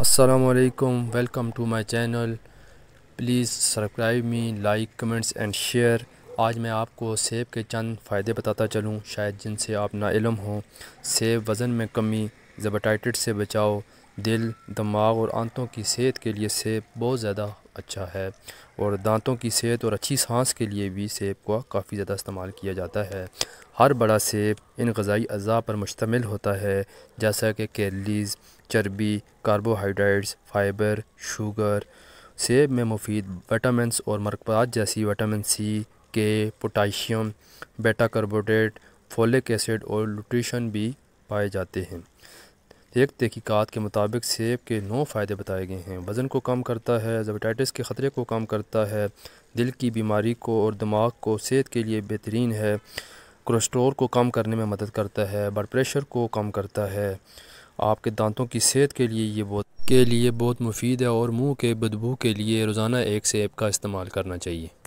असलकम welcome to my channel please subscribe me like comments and share आज मैं आपको सेब के चंद फ़ायदे बताता चलूँ शायद जिनसे आप ना इलम हो सेब वज़न में कमी जबाटाइटिस से बचाओ दिल दिमाग और आंतों की सेहत के लिए सेब बहुत ज़्यादा अच्छा है और दांतों की सेहत और अच्छी सांस के लिए भी सेब का काफ़ी ज़्यादा इस्तेमाल किया जाता है हर बड़ा सेब इन गज़ाई अज़ा पर मुश्तमिल होता है जैसा कि कैलरीज चर्बी कार्बोहाइड्रेट्स फाइबर शुगर सेब में मुफीद वटामिन और मरकबात जैसी वटामिन सी के पोटाशियम बेटा कार्बोडेट फोलिक एसिड और न्यूट्रिशन भी पाए जाते हैं एक तहकीक़ात के मुताबिक सेब के नौ फ़ायदे बताए गए हैं वज़न को कम करता है जबटाइटिस के ख़तरे को कम करता है दिल की बीमारी को और दिमाग को सेहत के लिए बेहतरीन है कोलेस्ट्रोल को कम करने में मदद करता है ब्लड प्रेशर को कम करता है आपके दांतों की सेहत के लिए ये बहुत के लिए बहुत मुफीद है और मुंह के बदबू के लिए रोज़ाना एक सेब का इस्तेमाल करना चाहिए